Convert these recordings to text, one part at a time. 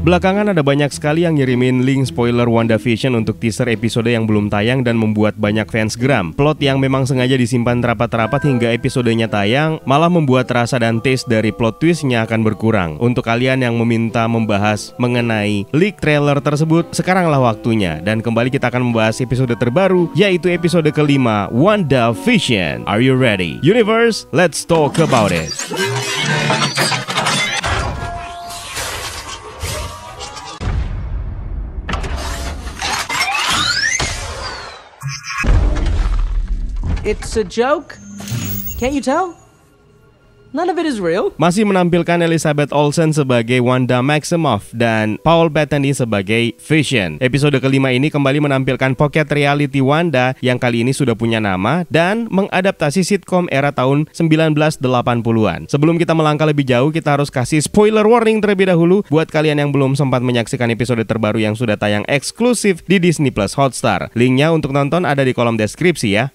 Belakangan ada banyak sekali yang ngirimin link spoiler WandaVision untuk teaser episode yang belum tayang dan membuat banyak fans geram. Plot yang memang sengaja disimpan rapat-rapat hingga episodenya tayang malah membuat rasa dan taste dari plot twistnya akan berkurang. Untuk kalian yang meminta membahas mengenai leak trailer tersebut, sekaranglah waktunya. Dan kembali kita akan membahas episode terbaru, yaitu episode kelima, WandaVision. Are you ready? Universe, let's talk about it. It's a joke. Can't you tell? None of it is real. Masih menampilkan Elizabeth Olsen sebagai Wanda Maximoff dan Paul Bettany sebagai Vision. Episode kelima ini kembali menampilkan pocket reality Wanda yang kali ini sudah punya nama dan mengadaptasi sitkom era tahun 1980-an. Sebelum kita melangkah lebih jauh, kita harus kasih spoiler warning terlebih dahulu buat kalian yang belum sempat menyaksikan episode terbaru yang sudah tayang eksklusif di Disney Plus Hotstar. Linknya untuk nonton ada di kolom deskripsi ya.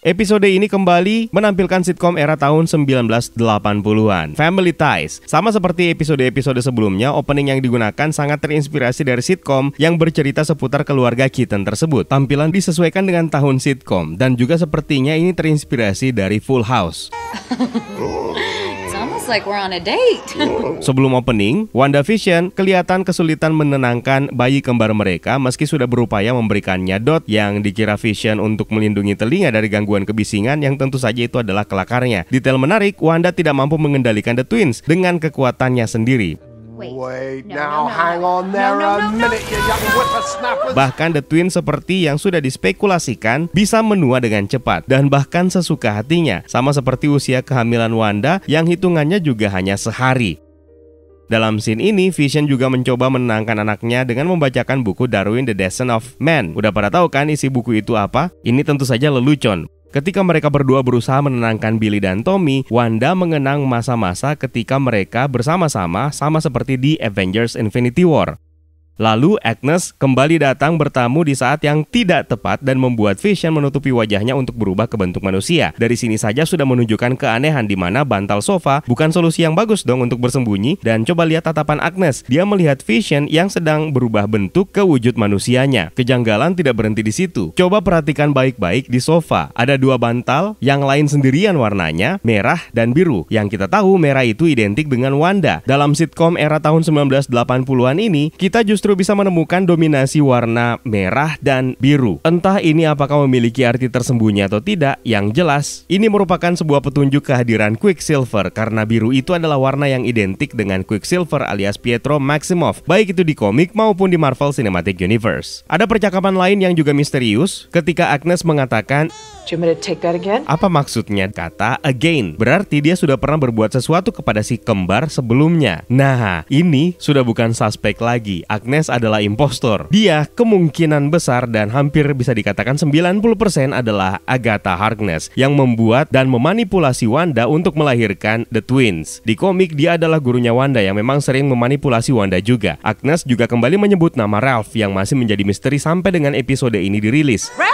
Episode ini kembali menampilkan sitkom era tahun 1980-an, Family Ties. Sama seperti episode-episode sebelumnya, opening yang digunakan sangat terinspirasi dari sitkom yang bercerita seputar keluarga Keaton tersebut. Tampilan disesuaikan dengan tahun sitkom dan juga sepertinya ini terinspirasi dari Full House. like we're on a date. Sebelum opening, Wanda Vision kelihatan kesulitan menenangkan bayi kembar mereka meski sudah berupaya memberikannya dot yang dikira Vision untuk melindungi telinga dari gangguan kebisingan yang tentu saja itu adalah kelakarnya. Detail menarik, Wanda tidak mampu mengendalikan The Twins dengan kekuatannya sendiri. Bahkan The Twin seperti yang sudah dispekulasikan bisa menua dengan cepat dan bahkan sesuka hatinya, sama seperti usia kehamilan Wanda yang hitungannya juga hanya sehari. Dalam scene ini, Vision juga mencoba menenangkan anaknya dengan membacakan buku Darwin The Descent of Man. Udah pada tahu kan isi buku itu apa? Ini tentu saja lelucon. Ketika mereka berdua berusaha menenangkan Billy dan Tommy, Wanda mengenang masa-masa ketika mereka bersama-sama sama seperti di Avengers Infinity War. Lalu Agnes kembali datang bertamu di saat yang tidak tepat dan membuat Vision menutupi wajahnya untuk berubah ke bentuk manusia. Dari sini saja sudah menunjukkan keanehan di mana bantal sofa bukan solusi yang bagus dong untuk bersembunyi dan coba lihat tatapan Agnes. Dia melihat Vision yang sedang berubah bentuk ke wujud manusianya. Kejanggalan tidak berhenti di situ. Coba perhatikan baik-baik di sofa. Ada dua bantal yang lain sendirian warnanya, merah dan biru. Yang kita tahu merah itu identik dengan Wanda. Dalam sitkom era tahun 1980-an ini, kita justru justru bisa menemukan dominasi warna merah dan biru. Entah ini apakah memiliki arti tersembunyi atau tidak, yang jelas ini merupakan sebuah petunjuk kehadiran Quicksilver karena biru itu adalah warna yang identik dengan Quicksilver alias Pietro Maximoff, baik itu di komik maupun di Marvel Cinematic Universe. Ada percakapan lain yang juga misterius ketika Agnes mengatakan apa maksudnya kata again? Berarti dia sudah pernah berbuat sesuatu kepada si kembar sebelumnya. Nah, ini sudah bukan suspek lagi. Agnes Agnes adalah impostor. Dia kemungkinan besar dan hampir bisa dikatakan 90% adalah Agatha Harkness yang membuat dan memanipulasi Wanda untuk melahirkan The Twins. Di komik dia adalah gurunya Wanda yang memang sering memanipulasi Wanda juga. Agnes juga kembali menyebut nama Ralph yang masih menjadi misteri sampai dengan episode ini dirilis. Ralph!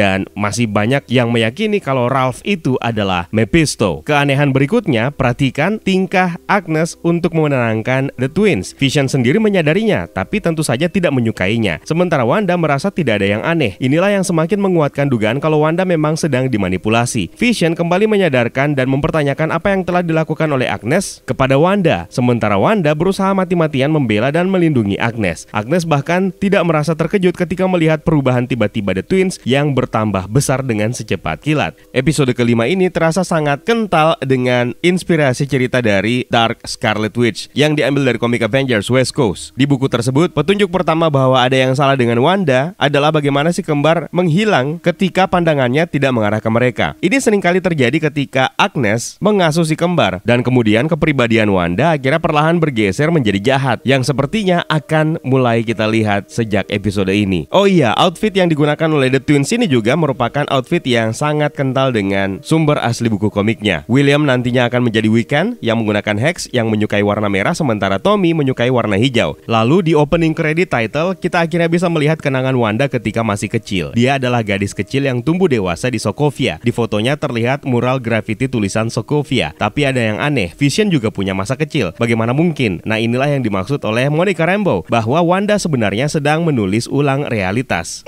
Dan masih banyak yang meyakini kalau Ralph itu adalah Mephisto. Keanehan berikutnya, perhatikan tingkah Agnes untuk menenangkan The Twins. Vision sendiri menyadarinya, tapi tentu saja tidak menyukainya. Sementara Wanda merasa tidak ada yang aneh. Inilah yang semakin menguatkan dugaan kalau Wanda memang sedang dimanipulasi. Vision kembali menyadarkan dan mempertanyakan apa yang telah dilakukan oleh Agnes kepada Wanda. Sementara Wanda berusaha mati-matian membela dan melindungi Agnes. Agnes bahkan tidak tidak merasa terkejut ketika melihat perubahan tiba-tiba The Twins yang bertambah besar dengan secepat kilat. Episode kelima ini terasa sangat kental dengan inspirasi cerita dari Dark Scarlet Witch yang diambil dari komik Avengers West Coast. Di buku tersebut, petunjuk pertama bahwa ada yang salah dengan Wanda adalah bagaimana si kembar menghilang ketika pandangannya tidak mengarah ke mereka. Ini seringkali terjadi ketika Agnes mengasuh si kembar dan kemudian kepribadian Wanda akhirnya perlahan bergeser menjadi jahat yang sepertinya akan mulai kita lihat sejak episode ini. Oh iya, outfit yang digunakan oleh The Twins ini juga merupakan outfit yang sangat kental dengan sumber asli buku komiknya. William nantinya akan menjadi Weekend yang menggunakan Hex yang menyukai warna merah sementara Tommy menyukai warna hijau. Lalu di opening credit title, kita akhirnya bisa melihat kenangan Wanda ketika masih kecil. Dia adalah gadis kecil yang tumbuh dewasa di Sokovia. Di fotonya terlihat mural graffiti tulisan Sokovia. Tapi ada yang aneh, Vision juga punya masa kecil. Bagaimana mungkin? Nah inilah yang dimaksud oleh Monica Rambeau bahwa Wanda sebenarnya sedang sedang menulis ulang realitas.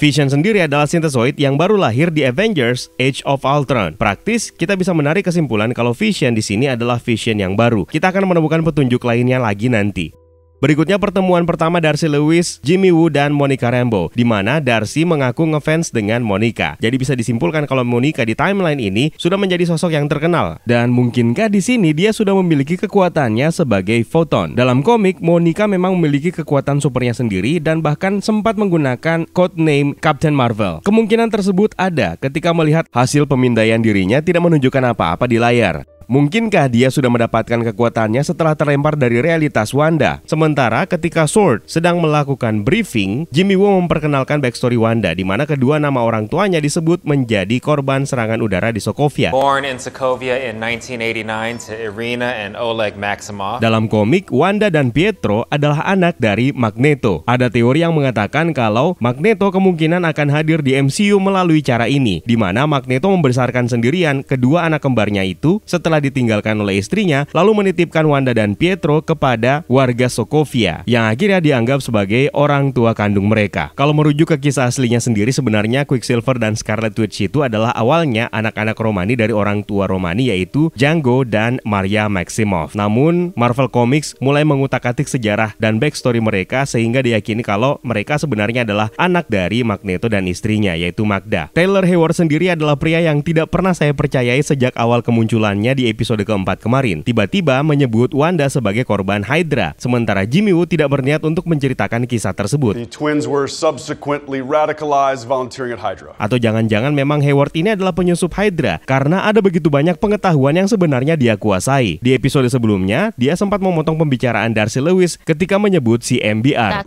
Vision sendiri adalah sintesoid yang baru lahir di Avengers Age of Ultron. Praktis, kita bisa menarik kesimpulan kalau Vision di sini adalah Vision yang baru. Kita akan menemukan petunjuk lainnya lagi nanti. Berikutnya pertemuan pertama Darcy Lewis, Jimmy Woo, dan Monica Rambeau, di mana Darcy mengaku ngefans dengan Monica. Jadi bisa disimpulkan kalau Monica di timeline ini sudah menjadi sosok yang terkenal. Dan mungkinkah di sini dia sudah memiliki kekuatannya sebagai photon. Dalam komik, Monica memang memiliki kekuatan supernya sendiri dan bahkan sempat menggunakan codename Captain Marvel. Kemungkinan tersebut ada ketika melihat hasil pemindaian dirinya tidak menunjukkan apa-apa di layar. Mungkinkah dia sudah mendapatkan kekuatannya setelah terlempar dari realitas Wanda? Sementara ketika Sword sedang melakukan briefing, Jimmy Woo memperkenalkan backstory Wanda di mana kedua nama orang tuanya disebut menjadi korban serangan udara di Sokovia. Born in Sokovia in 1989 to Irina and Oleg Maximov. Dalam komik, Wanda dan Pietro adalah anak dari Magneto. Ada teori yang mengatakan kalau Magneto kemungkinan akan hadir di MCU melalui cara ini, di mana Magneto membesarkan sendirian kedua anak kembarnya itu setelah telah ditinggalkan oleh istrinya, lalu menitipkan Wanda dan Pietro kepada warga Sokovia yang akhirnya dianggap sebagai orang tua kandung mereka. Kalau merujuk ke kisah aslinya sendiri, sebenarnya Quicksilver dan Scarlet Witch itu adalah awalnya anak-anak Romani dari orang tua Romani yaitu Django dan Maria Maximoff. Namun, Marvel Comics mulai mengutak-atik sejarah dan backstory mereka sehingga diyakini kalau mereka sebenarnya adalah anak dari Magneto dan istrinya yaitu Magda. Taylor Hayward sendiri adalah pria yang tidak pernah saya percayai sejak awal kemunculannya di episode keempat kemarin, tiba-tiba menyebut Wanda sebagai korban Hydra, sementara Jimmy Woo tidak berniat untuk menceritakan kisah tersebut. Atau jangan-jangan memang Hayward ini adalah penyusup Hydra karena ada begitu banyak pengetahuan yang sebenarnya dia kuasai. Di episode sebelumnya, dia sempat memotong pembicaraan Darcy Lewis ketika menyebut si MBR.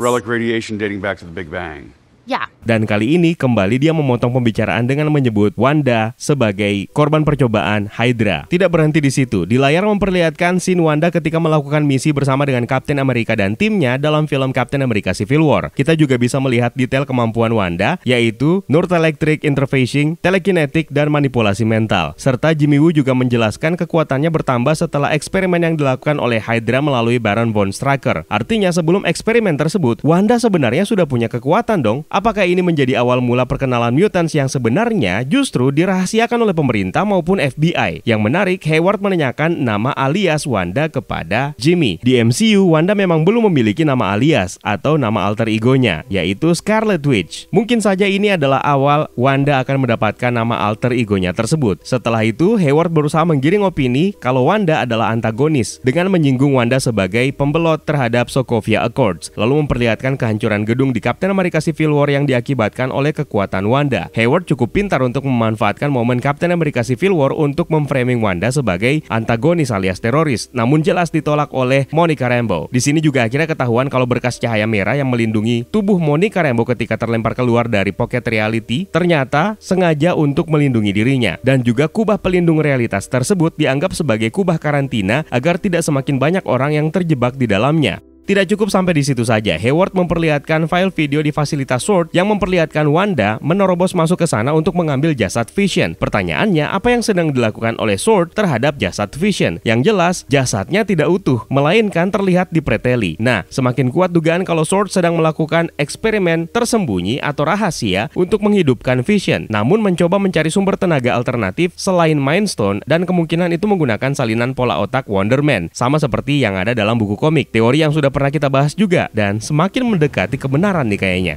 Ya. Dan kali ini kembali dia memotong pembicaraan dengan menyebut Wanda sebagai korban percobaan Hydra. Tidak berhenti di situ, di layar memperlihatkan scene Wanda ketika melakukan misi bersama dengan Captain America dan timnya dalam film Captain America Civil War. Kita juga bisa melihat detail kemampuan Wanda, yaitu Electric Interfacing, telekinetik dan Manipulasi Mental. Serta Jimmy Woo juga menjelaskan kekuatannya bertambah setelah eksperimen yang dilakukan oleh Hydra melalui Baron Von Strucker. Artinya sebelum eksperimen tersebut, Wanda sebenarnya sudah punya kekuatan dong, Apakah ini menjadi awal mula perkenalan mutants yang sebenarnya justru dirahasiakan oleh pemerintah maupun FBI? Yang menarik, Hayward menanyakan nama alias Wanda kepada Jimmy. Di MCU, Wanda memang belum memiliki nama alias atau nama alter egonya, yaitu Scarlet Witch. Mungkin saja ini adalah awal Wanda akan mendapatkan nama alter egonya tersebut. Setelah itu, Hayward berusaha menggiring opini kalau Wanda adalah antagonis dengan menyinggung Wanda sebagai pembelot terhadap Sokovia Accords, lalu memperlihatkan kehancuran gedung di Captain America Civil War yang diakibatkan oleh kekuatan Wanda. Hayward cukup pintar untuk memanfaatkan momen Captain America Civil War untuk memframing Wanda sebagai antagonis alias teroris, namun jelas ditolak oleh Monica Rambeau. Di sini juga akhirnya ketahuan kalau berkas cahaya merah yang melindungi tubuh Monica Rambeau ketika terlempar keluar dari pocket reality ternyata sengaja untuk melindungi dirinya dan juga kubah pelindung realitas tersebut dianggap sebagai kubah karantina agar tidak semakin banyak orang yang terjebak di dalamnya. Tidak cukup sampai di situ saja, Hayward memperlihatkan file video di fasilitas Sword yang memperlihatkan Wanda menerobos masuk ke sana untuk mengambil jasad Vision. Pertanyaannya, apa yang sedang dilakukan oleh Sword terhadap jasad Vision? Yang jelas, jasadnya tidak utuh, melainkan terlihat dipreteli. Nah, semakin kuat dugaan kalau Sword sedang melakukan eksperimen tersembunyi atau rahasia untuk menghidupkan Vision, namun mencoba mencari sumber tenaga alternatif selain Mind Stone dan kemungkinan itu menggunakan salinan pola otak Wonder Man, sama seperti yang ada dalam buku komik. Teori yang sudah pernah kita bahas juga dan semakin mendekati kebenaran nih kayaknya.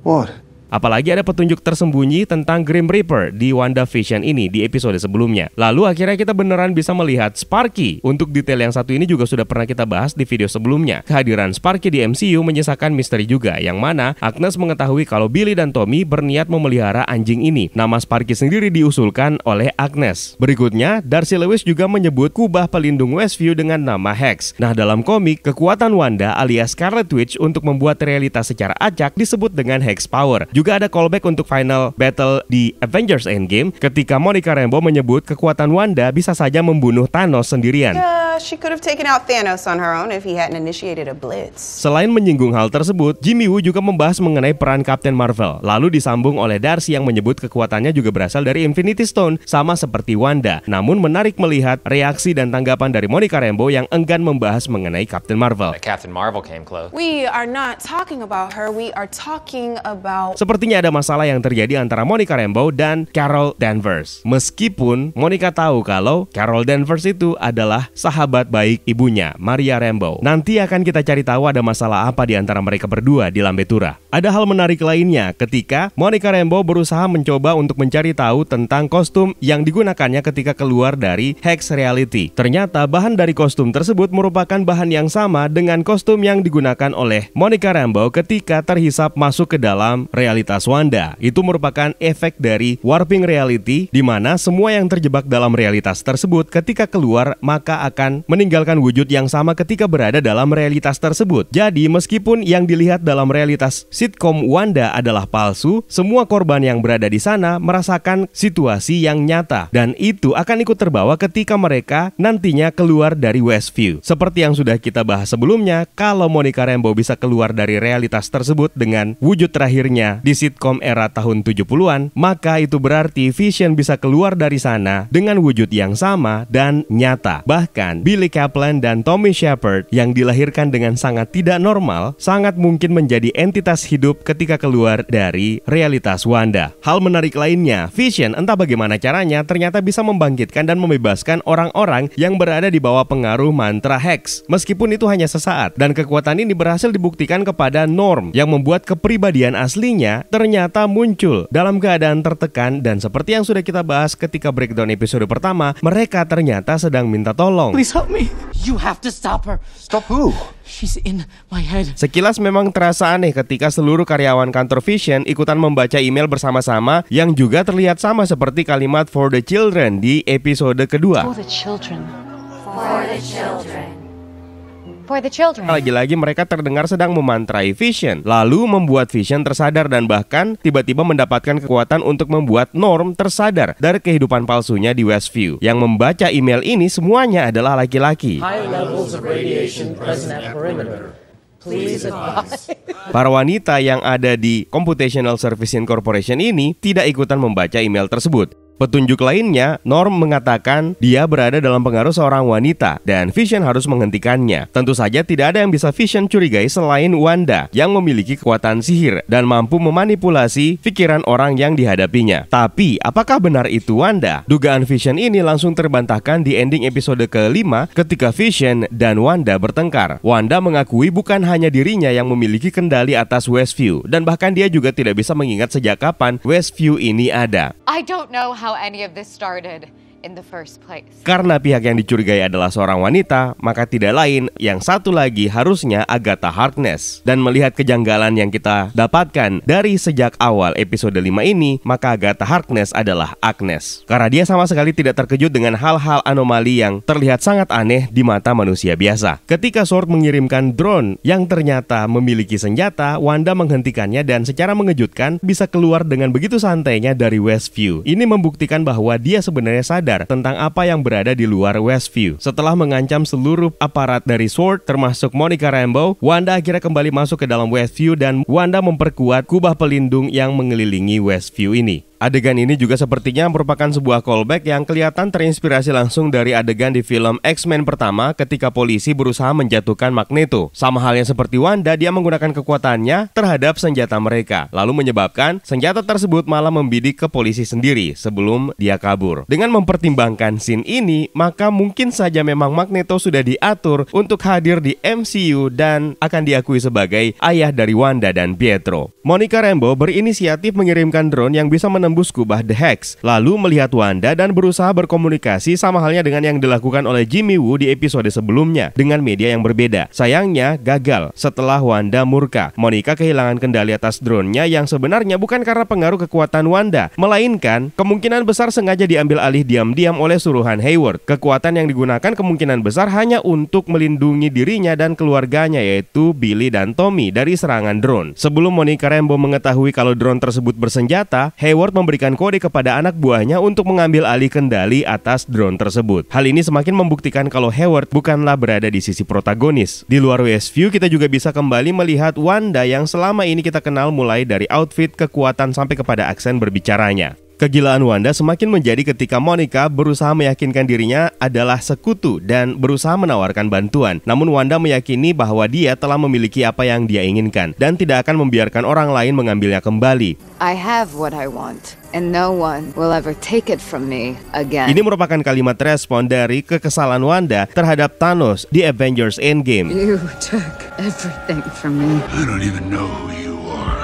What? Apalagi ada petunjuk tersembunyi tentang Grim Reaper di WandaVision ini di episode sebelumnya. Lalu akhirnya kita beneran bisa melihat Sparky. Untuk detail yang satu ini juga sudah pernah kita bahas di video sebelumnya. Kehadiran Sparky di MCU menyisakan misteri juga, yang mana Agnes mengetahui kalau Billy dan Tommy berniat memelihara anjing ini. Nama Sparky sendiri diusulkan oleh Agnes. Berikutnya, Darcy Lewis juga menyebut kubah pelindung Westview dengan nama Hex. Nah, dalam komik, kekuatan Wanda alias Scarlet Witch untuk membuat realitas secara acak disebut dengan Hex Power juga ada callback untuk final battle di Avengers Endgame ketika Monica Rambeau menyebut kekuatan Wanda bisa saja membunuh Thanos sendirian. Selain menyinggung hal tersebut, Jimmy Woo juga membahas mengenai peran Captain Marvel. Lalu disambung oleh Darcy yang menyebut kekuatannya juga berasal dari Infinity Stone sama seperti Wanda. Namun menarik melihat reaksi dan tanggapan dari Monica Rambeau yang enggan membahas mengenai Captain Marvel. Captain We are not talking about her, we are talking about Sepertinya ada masalah yang terjadi antara Monica Rambeau dan Carol Danvers. Meskipun Monica tahu kalau Carol Danvers itu adalah sahabat baik ibunya, Maria Rambeau. Nanti akan kita cari tahu ada masalah apa di antara mereka berdua di Lambetura. Ada hal menarik lainnya ketika Monica Rambeau berusaha mencoba untuk mencari tahu tentang kostum yang digunakannya ketika keluar dari Hex Reality. Ternyata bahan dari kostum tersebut merupakan bahan yang sama dengan kostum yang digunakan oleh Monica Rambeau ketika terhisap masuk ke dalam realitas Wanda. Itu merupakan efek dari warping reality di mana semua yang terjebak dalam realitas tersebut ketika keluar maka akan meninggalkan wujud yang sama ketika berada dalam realitas tersebut. Jadi meskipun yang dilihat dalam realitas sitkom Wanda adalah palsu, semua korban yang berada di sana merasakan situasi yang nyata dan itu akan ikut terbawa ketika mereka nantinya keluar dari Westview. Seperti yang sudah kita bahas sebelumnya, kalau Monica Rambeau bisa keluar dari realitas tersebut dengan wujud terakhirnya di sitkom era tahun 70-an, maka itu berarti Vision bisa keluar dari sana dengan wujud yang sama dan nyata. Bahkan Billy Kaplan dan Tommy Shepard yang dilahirkan dengan sangat tidak normal sangat mungkin menjadi entitas hidup ketika keluar dari realitas Wanda. Hal menarik lainnya, Vision entah bagaimana caranya ternyata bisa membangkitkan dan membebaskan orang-orang yang berada di bawah pengaruh mantra Hex. Meskipun itu hanya sesaat dan kekuatan ini berhasil dibuktikan kepada Norm yang membuat kepribadian aslinya ternyata muncul dalam keadaan tertekan dan seperti yang sudah kita bahas ketika breakdown episode pertama, mereka ternyata sedang minta tolong. Please help me. You have to stop her. Stop who? She's in my head. Sekilas memang terasa aneh ketika seluruh karyawan kantor Vision ikutan membaca email bersama-sama yang juga terlihat sama seperti kalimat for the children di episode kedua. For the children. For the children. Lagi-lagi mereka terdengar sedang memantrai Vision, lalu membuat Vision tersadar dan bahkan tiba-tiba mendapatkan kekuatan untuk membuat Norm tersadar dari kehidupan palsunya di Westview. Yang membaca email ini semuanya adalah laki-laki. Para wanita yang ada di Computational Service Incorporation ini tidak ikutan membaca email tersebut. Petunjuk lainnya, Norm mengatakan dia berada dalam pengaruh seorang wanita dan Vision harus menghentikannya. Tentu saja tidak ada yang bisa Vision curigai selain Wanda yang memiliki kekuatan sihir dan mampu memanipulasi pikiran orang yang dihadapinya. Tapi, apakah benar itu Wanda? Dugaan Vision ini langsung terbantahkan di ending episode kelima ketika Vision dan Wanda bertengkar. Wanda mengakui bukan hanya dirinya yang memiliki kendali atas Westview dan bahkan dia juga tidak bisa mengingat sejak kapan Westview ini ada. I don't know how how any of this started. Karena pihak yang dicurigai adalah seorang wanita, maka tidak lain yang satu lagi harusnya Agatha Harkness. Dan melihat kejanggalan yang kita dapatkan dari sejak awal episode 5 ini, maka Agatha Harkness adalah Agnes. Karena dia sama sekali tidak terkejut dengan hal-hal anomali yang terlihat sangat aneh di mata manusia biasa. Ketika Sword mengirimkan drone yang ternyata memiliki senjata, Wanda menghentikannya dan secara mengejutkan bisa keluar dengan begitu santainya dari Westview. Ini membuktikan bahwa dia sebenarnya sadar sadar tentang apa yang berada di luar Westview. Setelah mengancam seluruh aparat dari SWORD termasuk Monica Rambeau, Wanda akhirnya kembali masuk ke dalam Westview dan Wanda memperkuat kubah pelindung yang mengelilingi Westview ini. Adegan ini juga sepertinya merupakan sebuah callback yang kelihatan terinspirasi langsung dari adegan di film X-Men pertama ketika polisi berusaha menjatuhkan Magneto. Sama halnya seperti Wanda, dia menggunakan kekuatannya terhadap senjata mereka, lalu menyebabkan senjata tersebut malah membidik ke polisi sendiri sebelum dia kabur. Dengan mempertimbangkan scene ini, maka mungkin saja memang Magneto sudah diatur untuk hadir di MCU dan akan diakui sebagai ayah dari Wanda dan Pietro. Monica Rambeau berinisiatif mengirimkan drone yang bisa menemukan menembus kubah The Hex, lalu melihat Wanda dan berusaha berkomunikasi sama halnya dengan yang dilakukan oleh Jimmy Woo di episode sebelumnya dengan media yang berbeda. Sayangnya gagal setelah Wanda murka. Monica kehilangan kendali atas drone-nya yang sebenarnya bukan karena pengaruh kekuatan Wanda, melainkan kemungkinan besar sengaja diambil alih diam-diam oleh suruhan Hayward. Kekuatan yang digunakan kemungkinan besar hanya untuk melindungi dirinya dan keluarganya yaitu Billy dan Tommy dari serangan drone. Sebelum Monica Rambo mengetahui kalau drone tersebut bersenjata, Hayward memberikan kode kepada anak buahnya untuk mengambil alih kendali atas drone tersebut. Hal ini semakin membuktikan kalau Hayward bukanlah berada di sisi protagonis. Di luar Westview, kita juga bisa kembali melihat Wanda yang selama ini kita kenal mulai dari outfit, kekuatan, sampai kepada aksen berbicaranya. Kegilaan Wanda semakin menjadi ketika Monica berusaha meyakinkan dirinya adalah sekutu dan berusaha menawarkan bantuan. Namun Wanda meyakini bahwa dia telah memiliki apa yang dia inginkan dan tidak akan membiarkan orang lain mengambilnya kembali. I have what I want and no one will ever take it from me again. Ini merupakan kalimat respon dari kekesalan Wanda terhadap Thanos di Avengers Endgame. You took everything from me. I don't even know who you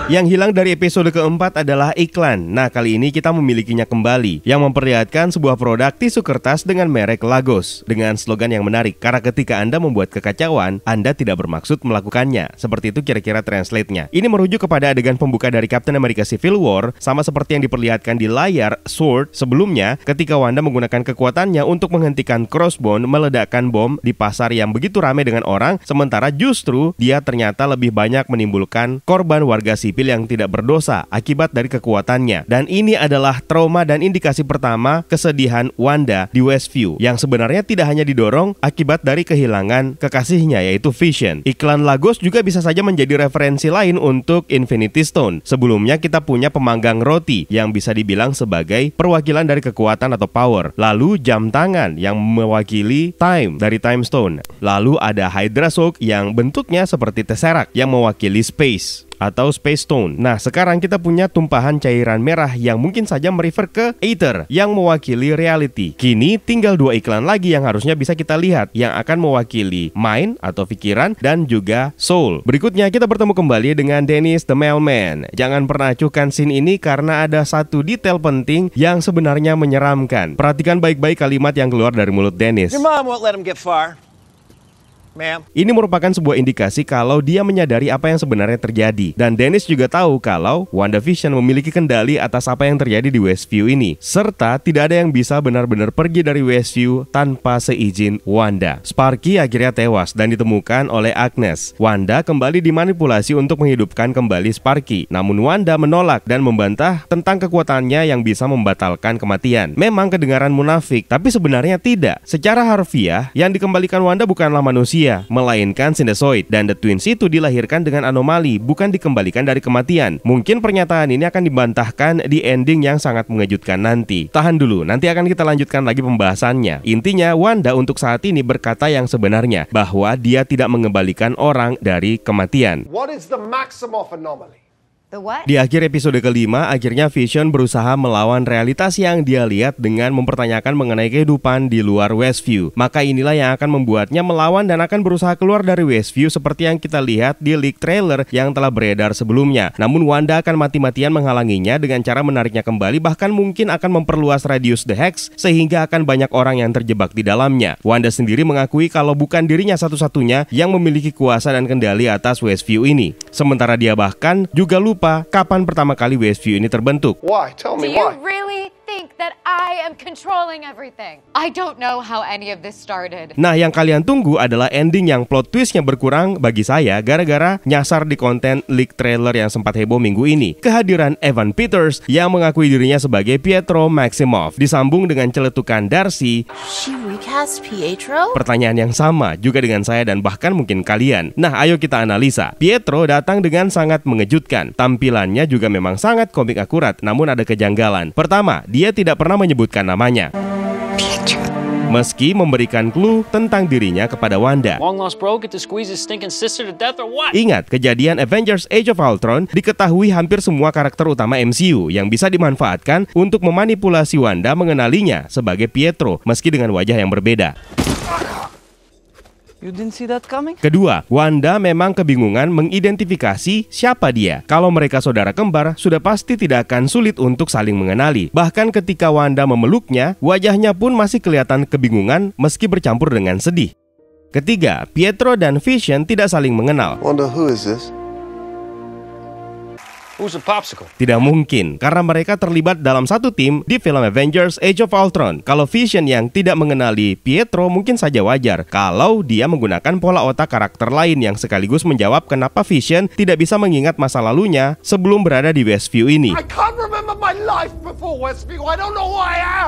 yang hilang dari episode keempat adalah iklan. Nah, kali ini kita memilikinya kembali yang memperlihatkan sebuah produk tisu kertas dengan merek Lagos dengan slogan yang menarik karena ketika Anda membuat kekacauan, Anda tidak bermaksud melakukannya. Seperti itu kira-kira translate-nya. Ini merujuk kepada adegan pembuka dari Captain America Civil War sama seperti yang diperlihatkan di layar Sword sebelumnya ketika Wanda menggunakan kekuatannya untuk menghentikan Crossbone meledakkan bom di pasar yang begitu ramai dengan orang sementara justru dia ternyata lebih banyak menimbulkan korban warga sipil sipil yang tidak berdosa akibat dari kekuatannya. Dan ini adalah trauma dan indikasi pertama kesedihan Wanda di Westview yang sebenarnya tidak hanya didorong akibat dari kehilangan kekasihnya yaitu Vision. Iklan Lagos juga bisa saja menjadi referensi lain untuk Infinity Stone. Sebelumnya kita punya pemanggang roti yang bisa dibilang sebagai perwakilan dari kekuatan atau power. Lalu jam tangan yang mewakili time dari time stone. Lalu ada Hydra Soak yang bentuknya seperti Tesseract yang mewakili space atau space stone. Nah, sekarang kita punya tumpahan cairan merah yang mungkin saja merefer ke ether yang mewakili reality. Kini tinggal dua iklan lagi yang harusnya bisa kita lihat yang akan mewakili mind atau pikiran dan juga soul. Berikutnya kita bertemu kembali dengan Dennis the Mailman. Jangan pernah acuhkan scene ini karena ada satu detail penting yang sebenarnya menyeramkan. Perhatikan baik-baik kalimat yang keluar dari mulut Dennis. Your mom won't let him get far. Ma'am. Ini merupakan sebuah indikasi kalau dia menyadari apa yang sebenarnya terjadi. Dan Dennis juga tahu kalau Wanda Vision memiliki kendali atas apa yang terjadi di Westview ini. Serta tidak ada yang bisa benar-benar pergi dari Westview tanpa seizin Wanda. Sparky akhirnya tewas dan ditemukan oleh Agnes. Wanda kembali dimanipulasi untuk menghidupkan kembali Sparky. Namun Wanda menolak dan membantah tentang kekuatannya yang bisa membatalkan kematian. Memang kedengaran munafik, tapi sebenarnya tidak. Secara harfiah, yang dikembalikan Wanda bukanlah manusia manusia, melainkan sinesoid dan The Twins itu dilahirkan dengan anomali, bukan dikembalikan dari kematian. Mungkin pernyataan ini akan dibantahkan di ending yang sangat mengejutkan nanti. Tahan dulu, nanti akan kita lanjutkan lagi pembahasannya. Intinya Wanda untuk saat ini berkata yang sebenarnya bahwa dia tidak mengembalikan orang dari kematian. What is the maximum anomaly? Di akhir episode kelima, akhirnya Vision berusaha melawan realitas yang dia lihat dengan mempertanyakan mengenai kehidupan di luar Westview. Maka inilah yang akan membuatnya melawan dan akan berusaha keluar dari Westview seperti yang kita lihat di leak trailer yang telah beredar sebelumnya. Namun Wanda akan mati-matian menghalanginya dengan cara menariknya kembali bahkan mungkin akan memperluas radius The Hex sehingga akan banyak orang yang terjebak di dalamnya. Wanda sendiri mengakui kalau bukan dirinya satu-satunya yang memiliki kuasa dan kendali atas Westview ini. Sementara dia bahkan juga lupa lupa kapan pertama kali Westview ini terbentuk. Why? Tell me why. Do you really that I am controlling everything. I don't know how any of this started. Nah, yang kalian tunggu adalah ending yang plot twistnya berkurang bagi saya gara-gara nyasar di konten leak trailer yang sempat heboh minggu ini. Kehadiran Evan Peters yang mengakui dirinya sebagai Pietro Maximoff disambung dengan celetukan Darcy. She recast Pietro? Pertanyaan yang sama juga dengan saya dan bahkan mungkin kalian. Nah, ayo kita analisa. Pietro datang dengan sangat mengejutkan. Tampilannya juga memang sangat komik akurat, namun ada kejanggalan. Pertama, dia tidak tidak pernah menyebutkan namanya. Meski memberikan clue tentang dirinya kepada Wanda. Ingat, kejadian Avengers Age of Ultron diketahui hampir semua karakter utama MCU yang bisa dimanfaatkan untuk memanipulasi Wanda mengenalinya sebagai Pietro meski dengan wajah yang berbeda. You didn't see that coming? Kedua, Wanda memang kebingungan mengidentifikasi siapa dia. Kalau mereka saudara kembar, sudah pasti tidak akan sulit untuk saling mengenali. Bahkan ketika Wanda memeluknya, wajahnya pun masih kelihatan kebingungan meski bercampur dengan sedih. Ketiga, Pietro dan Vision tidak saling mengenal. Wanda, who is this? Tidak mungkin, karena mereka terlibat dalam satu tim di film Avengers Age of Ultron. Kalau Vision yang tidak mengenali Pietro mungkin saja wajar kalau dia menggunakan pola otak karakter lain yang sekaligus menjawab kenapa Vision tidak bisa mengingat masa lalunya sebelum berada di Westview ini.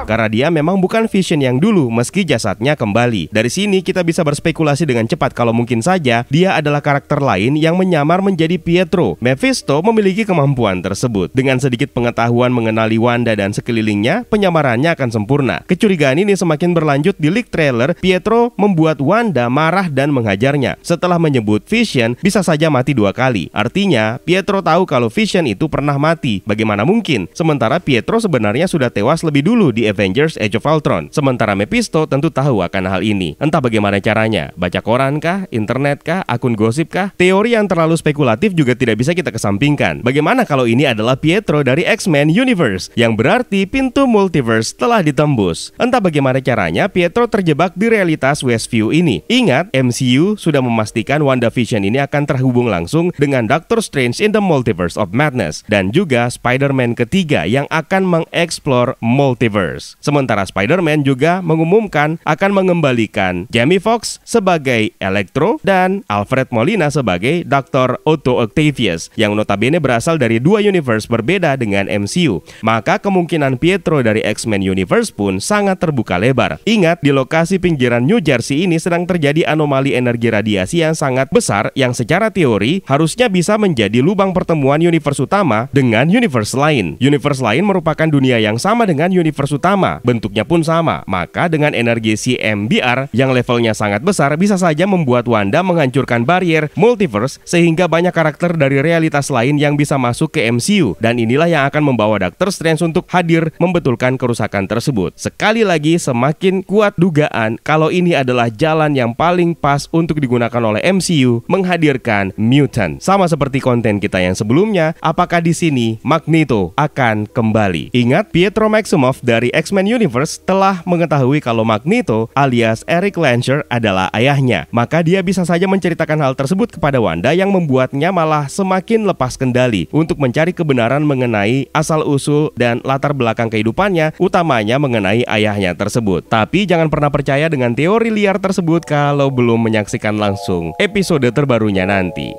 Karena dia memang bukan Vision yang dulu meski jasadnya kembali. Dari sini kita bisa berspekulasi dengan cepat kalau mungkin saja dia adalah karakter lain yang menyamar menjadi Pietro. Mephisto memiliki kemampuan kemampuan tersebut. Dengan sedikit pengetahuan mengenali Wanda dan sekelilingnya, penyamarannya akan sempurna. Kecurigaan ini semakin berlanjut di leak trailer, Pietro membuat Wanda marah dan menghajarnya. Setelah menyebut Vision, bisa saja mati dua kali. Artinya, Pietro tahu kalau Vision itu pernah mati. Bagaimana mungkin? Sementara Pietro sebenarnya sudah tewas lebih dulu di Avengers Age of Ultron. Sementara Mephisto tentu tahu akan hal ini. Entah bagaimana caranya, baca koran kah, internet kah, akun gosip kah, teori yang terlalu spekulatif juga tidak bisa kita kesampingkan. Bagaimana Bagaimana kalau ini adalah Pietro dari X-Men Universe, yang berarti pintu multiverse telah ditembus. Entah bagaimana caranya, Pietro terjebak di realitas Westview ini. Ingat, MCU sudah memastikan WandaVision ini akan terhubung langsung dengan Doctor Strange in the Multiverse of Madness, dan juga Spider-Man ketiga yang akan mengeksplor multiverse. Sementara Spider-Man juga mengumumkan akan mengembalikan Jamie Foxx sebagai Electro dan Alfred Molina sebagai Dr. Otto Octavius, yang notabene berasal berasal dari dua universe berbeda dengan MCU. Maka kemungkinan Pietro dari X-Men Universe pun sangat terbuka lebar. Ingat, di lokasi pinggiran New Jersey ini sedang terjadi anomali energi radiasi yang sangat besar yang secara teori harusnya bisa menjadi lubang pertemuan universe utama dengan universe lain. Universe lain merupakan dunia yang sama dengan universe utama, bentuknya pun sama. Maka dengan energi CMBR yang levelnya sangat besar bisa saja membuat Wanda menghancurkan barrier multiverse sehingga banyak karakter dari realitas lain yang bisa masuk ke MCU dan inilah yang akan membawa Doctor Strange untuk hadir membetulkan kerusakan tersebut. Sekali lagi semakin kuat dugaan kalau ini adalah jalan yang paling pas untuk digunakan oleh MCU menghadirkan mutant. Sama seperti konten kita yang sebelumnya, apakah di sini Magneto akan kembali? Ingat Pietro Maximoff dari X-Men Universe telah mengetahui kalau Magneto alias Eric Lancher adalah ayahnya. Maka dia bisa saja menceritakan hal tersebut kepada Wanda yang membuatnya malah semakin lepas kendali untuk mencari kebenaran mengenai asal-usul dan latar belakang kehidupannya, utamanya mengenai ayahnya tersebut. Tapi jangan pernah percaya dengan teori liar tersebut kalau belum menyaksikan langsung episode terbarunya nanti.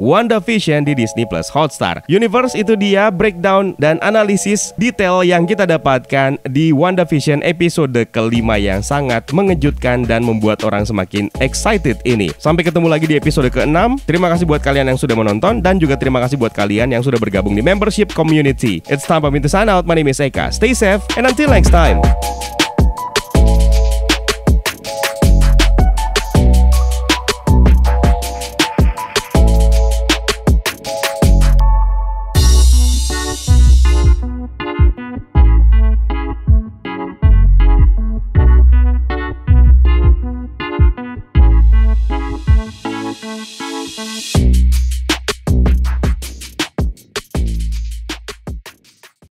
Vision di Disney Plus Hotstar. Universe itu dia breakdown dan analisis detail yang kita dapatkan di Vision episode kelima yang sangat mengejutkan dan membuat orang semakin excited ini. Sampai ketemu lagi di episode ke-6. Terima kasih buat kalian yang sudah menonton dan juga terima kasih buat kalian yang sudah bergabung bergabung di membership community. It's time for me to sign out. My name is Eka. Stay safe and until next time.